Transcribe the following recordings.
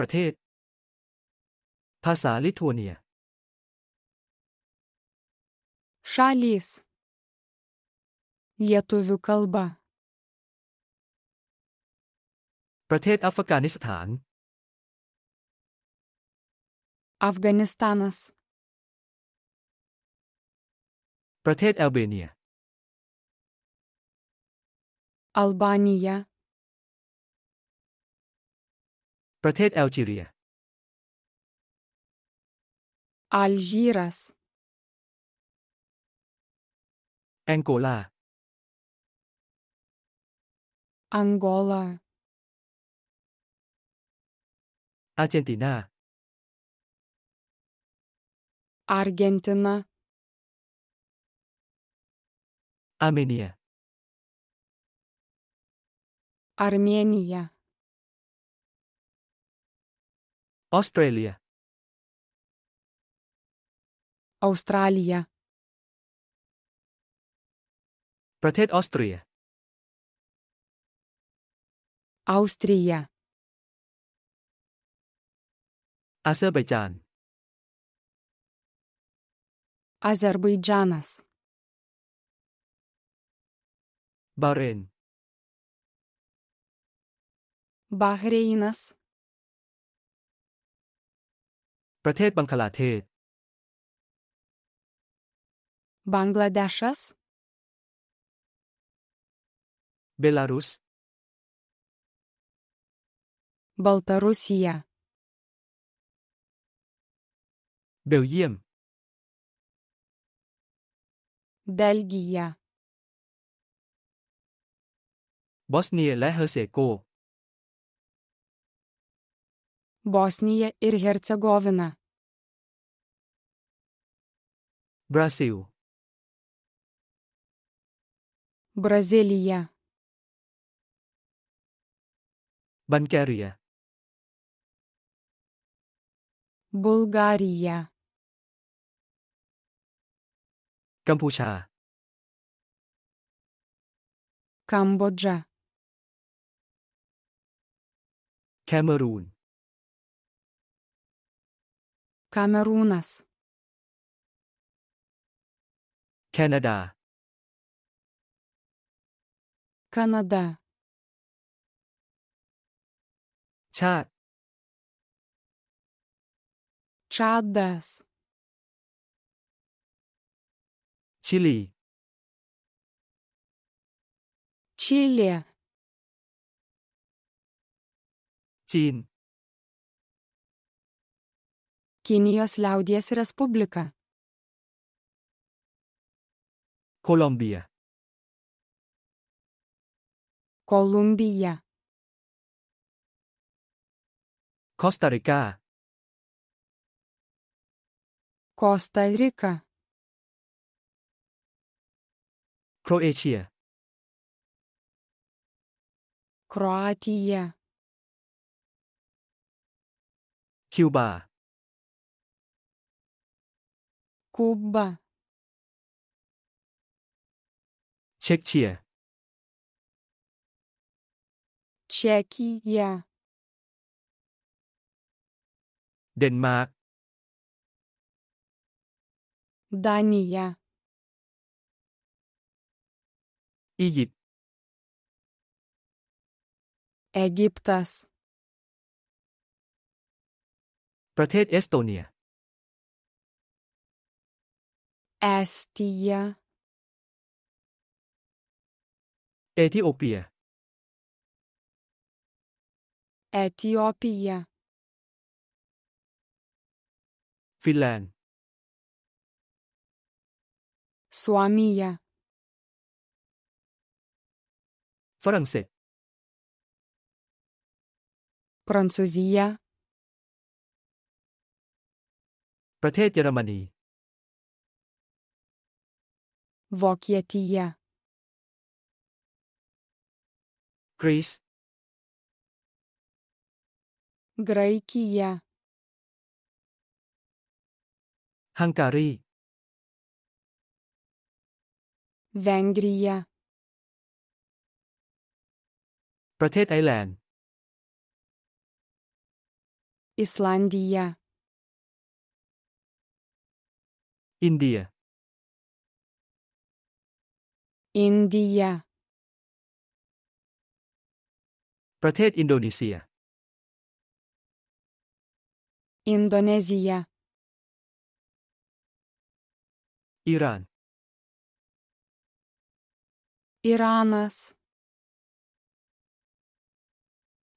ประเทศ ภาษาลิทัวเนียชาลิส l i ตูวิค ų ลบาประเทศอัฟกานิสถาน Afganistanas ประเทศแอลเบเนีย a l b a n นี a ประเทศแอลจีเรีย Algiras แองโกลา Angola อาร์เจนตินา Argentina อาร์เมเนีย Armenia Australia. Australia. Austria. Azerbaijan. Azerbaijanas. ประเทศบังคลาเทศบังกลาเ e s h a เบลารุส Baltarusija เบลเยียมเ e ล g i j a บอสเนียและเฮอร์เซโก Bosnija ir Hercegovina. Brazil. Brazilija. Bulgaria. Bulgarija. Cambodia. Cameroon. Kamerūnas. Canada. Kanada. Chad. Chadas. Chile. Chile. Chin. Kinijos liaudies Respublika. Kolumbija. Kolumbija. Kostarika. Kostarika. Kroatija. Kroatija. Cuba. Cuba. Çekçiye. Tjekkia. Denmark. Dania. Egypt. Egyptas. ประเทศเอสโตเนีย Estija เอธิโอเปีย Etiopija ฟินแลนด์ Suomija ฝรั่งเศส Franzuzia ประเทศเยอรมนี Vokietija. Greece. Graikija. Hungary. Vengrija. ประเทศไอแลนด์อิสแลนดีย อินเดีย India ประเทศอินโดนีเซีย Indonesia อิหร่าน Iranas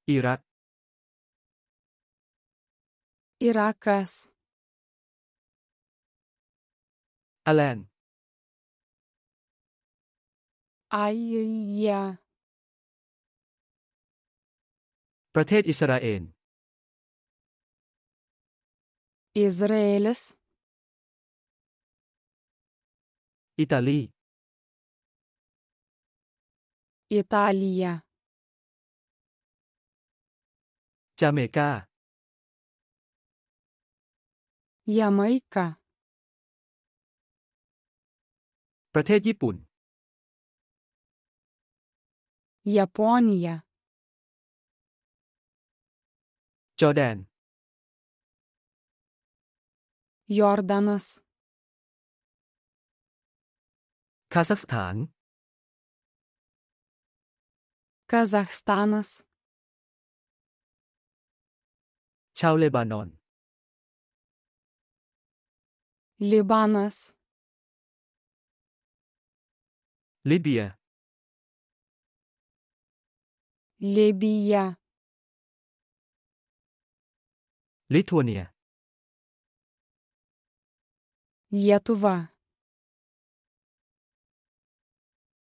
อิรัก Irakas อแลนด์ a y ย a ประเทศอิสราเอล อิ Izraels อิตาลีอ Italia จาเมกา я м а й กา ประเทศญี่ปุ่น Japonija. Jordan. Jordanas. Kazakhstan. Kazahstanas. ชาวเลบานอน ลิบานัสลิเบีย Лебия. Lithuania, Лятува.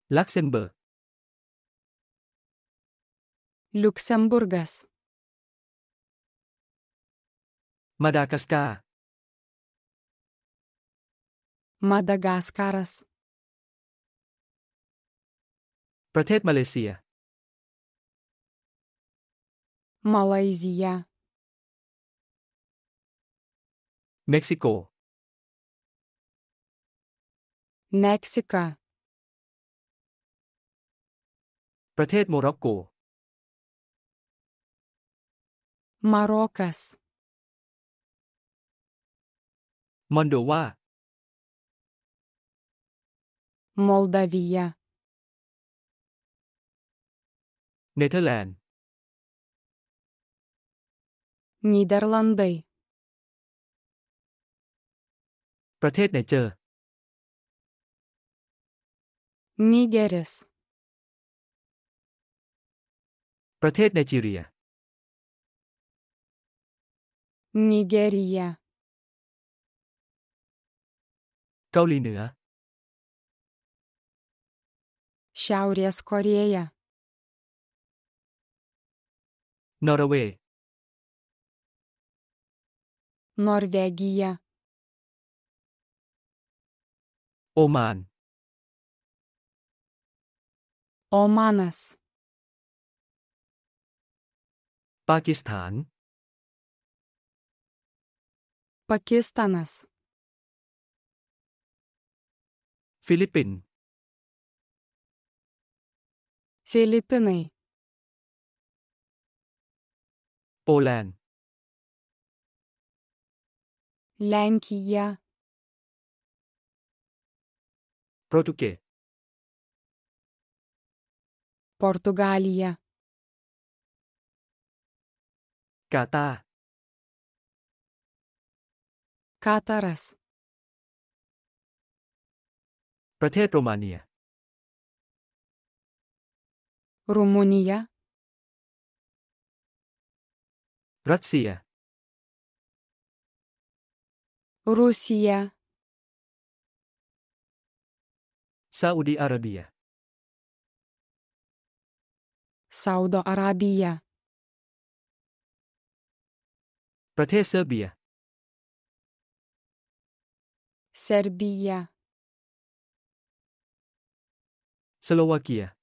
Luxembourg. Luxemburgas. Madagaskar. Madagaskaras. Malaysia. Малайзия. Mexico. Mexica. ประเทศโมร็อกโก Maracas. มอนโดวา Moldavia. เนเธอร์แลนด์ Нидерландей ประเทศไหนเจอ Нигерис ประเทศไนจีเรีย Нигерия เกาหลีเหนือ Šiaurės Korėja นอร์เวย์ Norvegija. Oman. Omanas. Pakistan. Pakistanas. Filipin. Filipinai. Poland. Lenkija. Protukė. Portugalija. Kata. Kataras. ประเทศโรมาเนียรูมาเนียรัสเซีย Rusia Saudi Arabia Saudi Arabia Serbia, Serbia Slovakia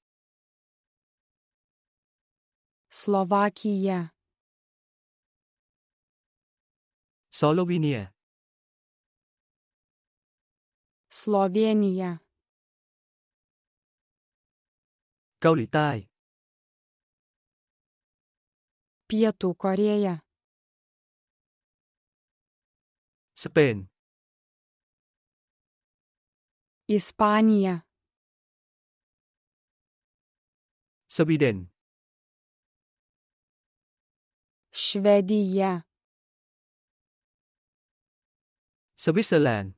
Slovakia Slovenia Slovenia เกาหลีใต้ Pietų Korėja Spain. Ispanija สวีเดน Švedija สวิตเซอร์แลนด์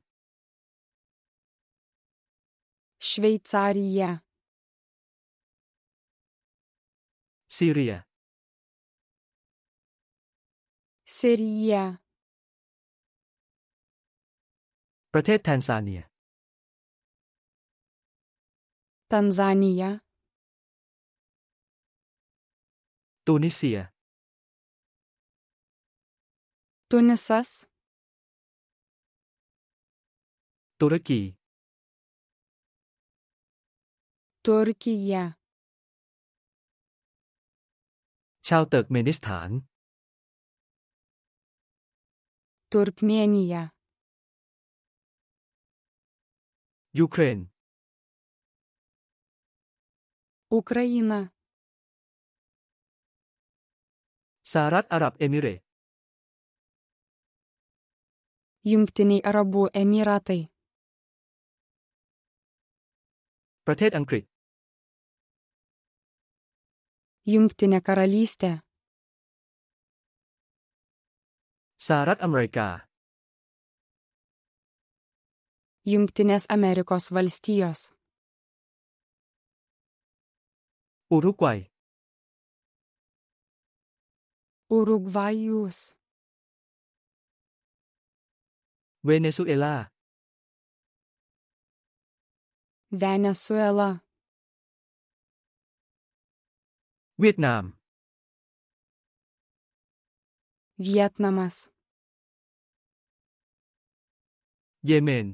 Šveicarija. Sirija. Sirija. ประเทศแทนซาเนียตันซาเนียตูนิเซียตุนิซัส ตุรกี Turkiya. Chào Turkmenistan. Turkmenia. Ukraine. Ukraina. Sarat Arab Emirat. Jungtiniai Arabu Emiratai. Pratet Angrit. Jungtinė karalystė. Sąrat สหรัฐอเมริกา Jungtinės Amerikos valstijos. Urugvai. Urugvajus. Venezuela. Venezuela. Việt Nam Vietnamas Yemen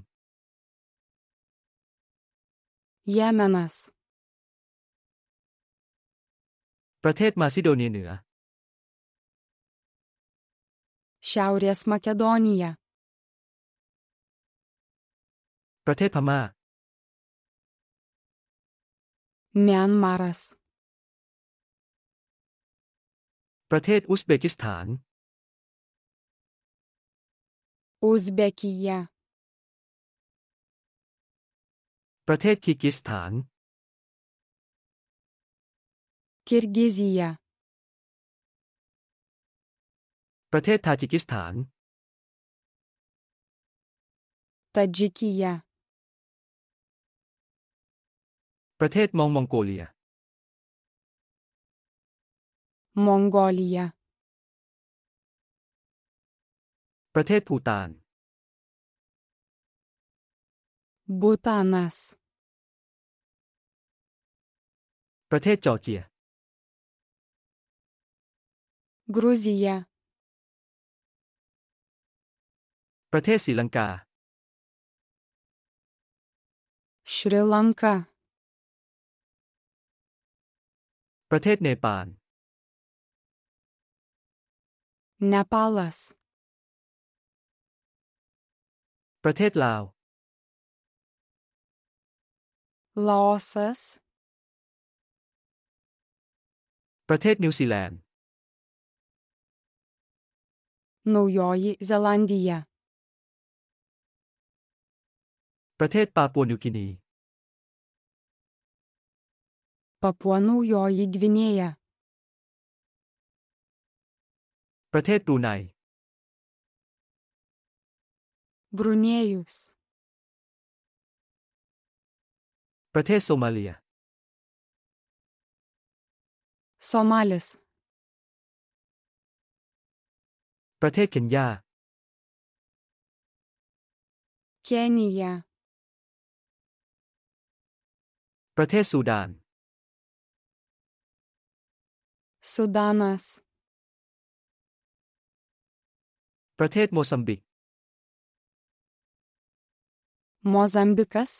Yemenas ประเทศมาซิโดเนียเหนือ Šiaurės Makedonija ประเทศพม่า Mianmaras ประเทศอุซเบกิสถาน อุซเบกีย ประเทศคีร์กิสถานคิร์กิซีย ประเทศทาจิกิสถานตาจิกียาประเทศมองมองโกเลีย Mongolia ประเทศภูตาน Butanas ประเทศจอร์เจีย กร у ซี я ประเทศศรีลังกา ш รีลังกาประเทศเนปาล Nepalas. Pratet Lao. Laosas. ประเทศนิวซีแลนด์ Naujoji Zelandija. ประเทศปาปัวนิวกินี Papua Naujoji Gvinėja. ประเทศบรูไนบรูเนยุสประเทศโซมาเลียโซมาลิสประเทศเคนยาเคนยาประเทศซูดานสุดานัสประเทศโมซัมบิก Mozambicus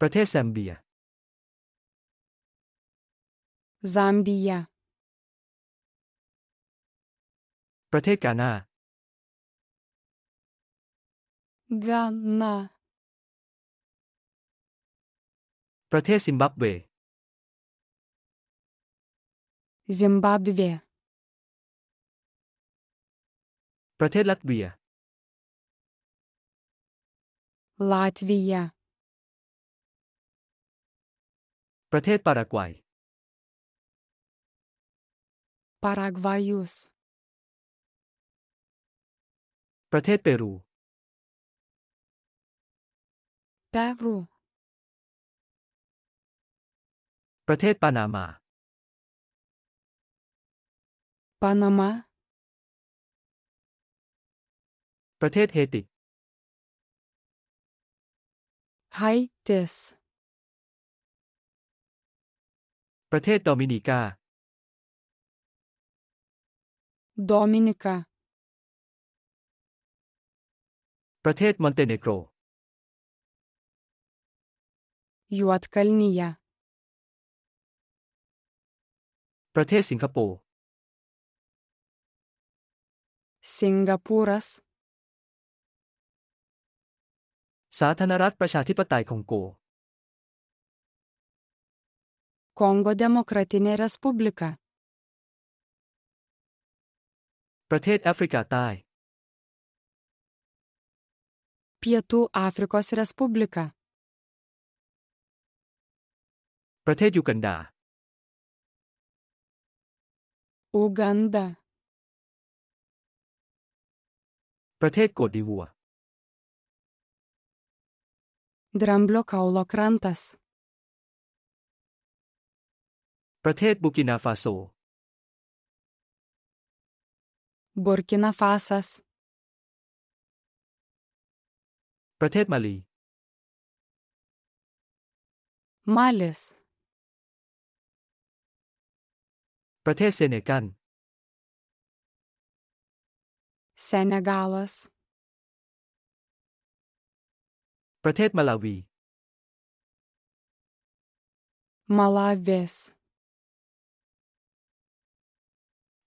ประเทศแซมเบีย Zambia ประเทศกานา Ghana ประเทศซิมบับเว Zimbabwe ประเทศลัตเวียลัตเวีย ประเทศปารากวัยปารากวัยุสประเทศเปรูเปรูประเทศปานามาปานามาประเทศเฮติ ไฮเตสประเทศโดมินิกาโดมินิกา ประเทศมอนเตเนโกรยูอัตคาลนียาประเทศสิงคโปร์สิงคโปร์สาธารณรัฐประชาธิปไตยคองโก k อง g o Demokratinė Respublika ประเทศแอฟริกาใต้พ p i ตูแอฟริก o ส r e s p u b l i กาประเทศยูกันดา u g a นดาประเทศโกดิวัว Dramblio kaulo krantas ประเทศบุกินาฟาโซ Burkina Fasas ประเทศมาลี Malis ประเทศเซเนกัล Senegalas ประเทศมาลาวีมาลาเวส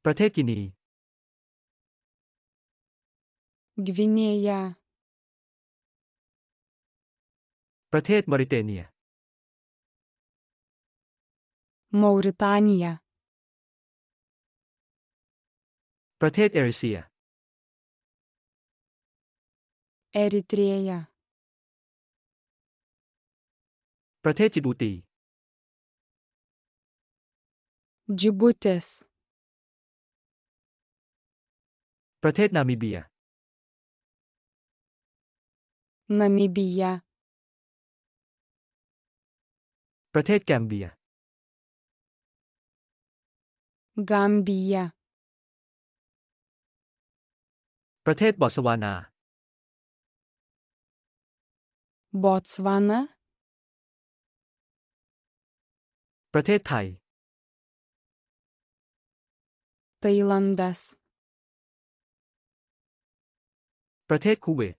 ประเทศกินีกวิเนียประเทศมอริเตเนียมอริตาเนียประเทศเอริเซีย Eritreja ประเทศจิบูตี จิบูติส ประเทศนามิเบีย นามิเบีย ประเทศแกมเบียกามเบีย ประเทศบอสวานา บอสวานาประเทศไทย Tailandas ประเทศคูเวต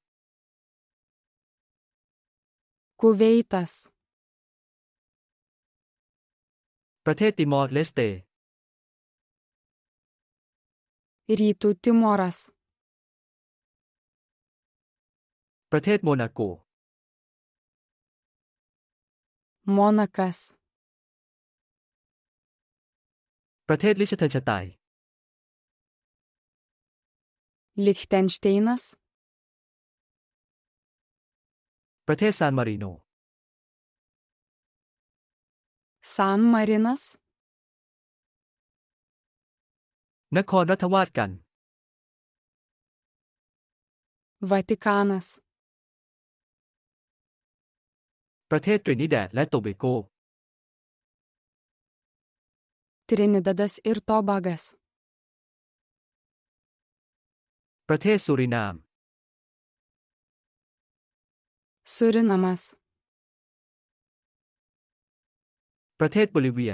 Kuveitas ประเทศติมอร์เลสเต Rytų Timoras ประเทศโมนาโก Monakas ประเทศลิชเทนชไตลิชเทนสเตนัสประเทศซานมาริโน ซานมารินัส นครรัฐวาดกันวาติกานัส ประเทศตรินิแดดและโตเบโก Trinidadas ir Tobagas. ประเทศสุรินาม Surinamas. ประเทศโบลิเวีย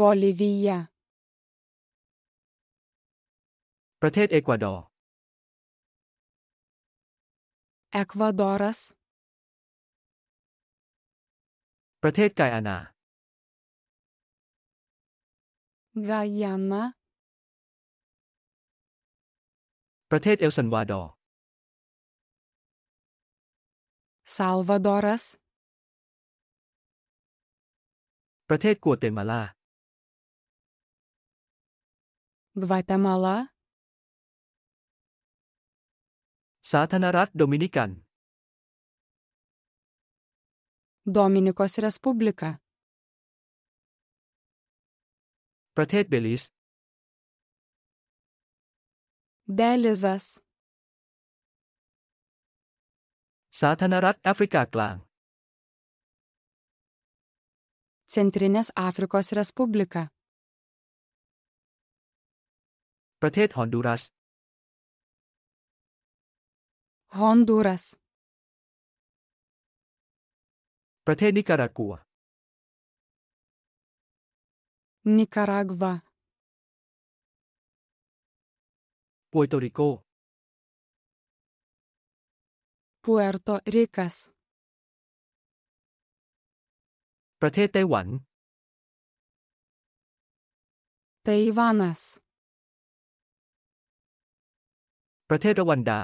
Bolivija. ประเทศเอกวาดอร์ Ekvadoras. ประเทศไกอานา Guyana ประเทศเอลซันวาดอร์ ซัลวาดอร์สประเทศกัวเตมาลากัวเตมาลาสาธารณรัฐโดมินิกัน โดมินิก o ส r e สพูบลิกา Belize, Belize, Afrika ประเทศเบลิสเบลิสสสาธารณรัฐแอฟริกากลาง Centrinės Afrikos Republika, Pratėt Honduras. Honduras. Pratėt Nicaragua. Nicaragua. Puerto Rico. Puerto Ricas. ประเทศไต้หวัน Taivanas. ประเทศรวันดา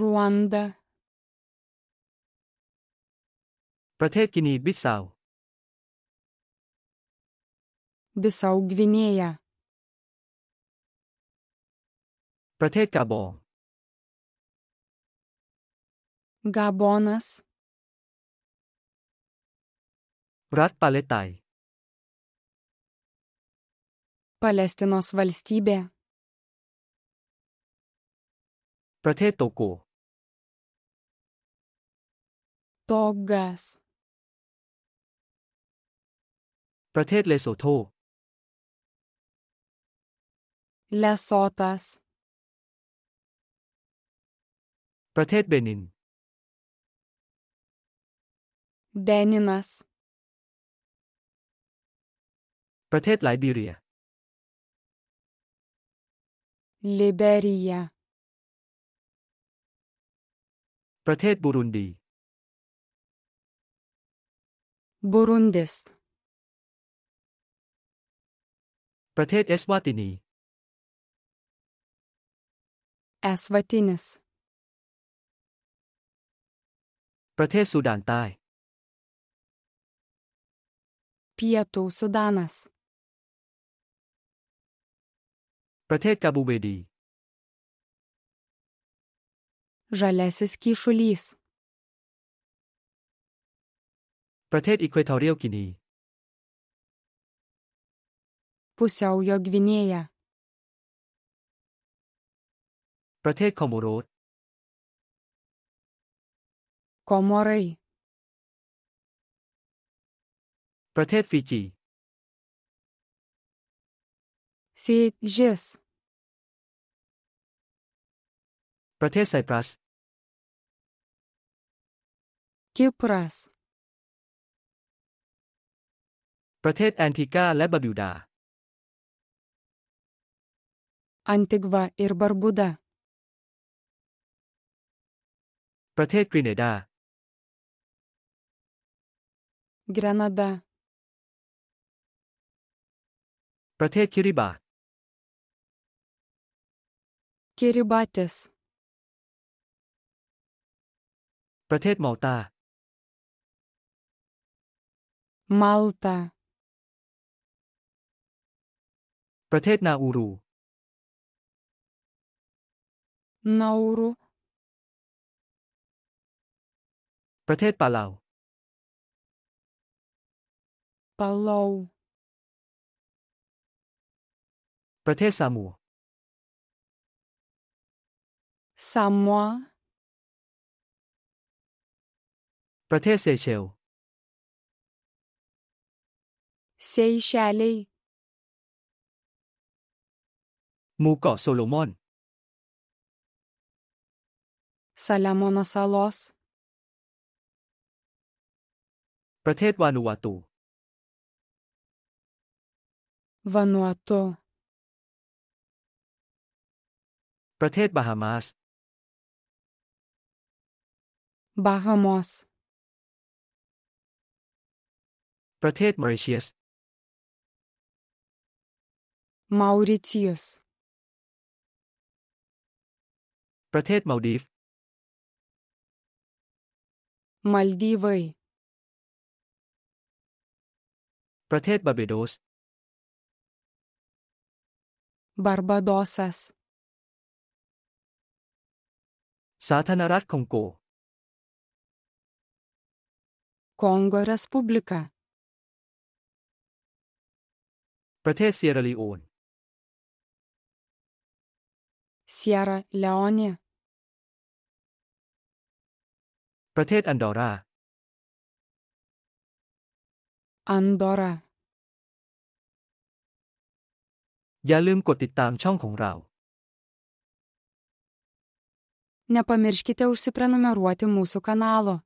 Ruanda. ประเทศกินีบิสซาว Bisau Gvinėja ประเทศกาบอง Gabonas รัฐปาเลไต Palestinos valstybė ประเทศโตโก Togas ประเทศเลโซโท l e s o ต a สประเทศเบนินเบนินัสประเทศไลบีเรียลิเบรีย ประเทศบูรุนดีบูรุนดิสประเทศเอสวาตินี Esvatinis ประเทศสุดานใต้ Pietų Sudanas ประเทศกาบูเวดี Žalesis kyšulys ประเทศอีควทอเรียลกินี Pusiaujo Gvinėja ประเทศคอมโบรูสคอมอรีประเทศฟิจิฟิจิส ประเทศไซปรัสคิปรัสประเทศแอนติกาและบาบิวดาอ Антигва и б а р บูดาประเทศกรีเนดา Granada ประเทศคิริบา Кирибатис ประเทศมาลตา Малта ประเทศนาอูรู Науру ประเทศปาเลา ปาเลา ประเทศซามัวซามัวประเทศเซเชล เซเชลหมู่เกาะโซโลมอนซาลามอนอซาลอสประเทศวานูอาตู วานูอาโตประเทศบาฮามาส บาฮามอสประเทศมอริเชียสมาอริเชียส ประเทศมาลดีฟมาลดีเวยประเทศบาร์เบโดส บาร์บาโดสัสสาธารณรัฐคองโก คองโกรัสพูบลิกา ประเทศเซียร์ลีโอนเซียร์เลโอเนประเทศอันดอร่า Andorra อย่าลืมกดติดตามช่องของเรา Nepamirškite užsiprenumeruoti mūsų kanalo.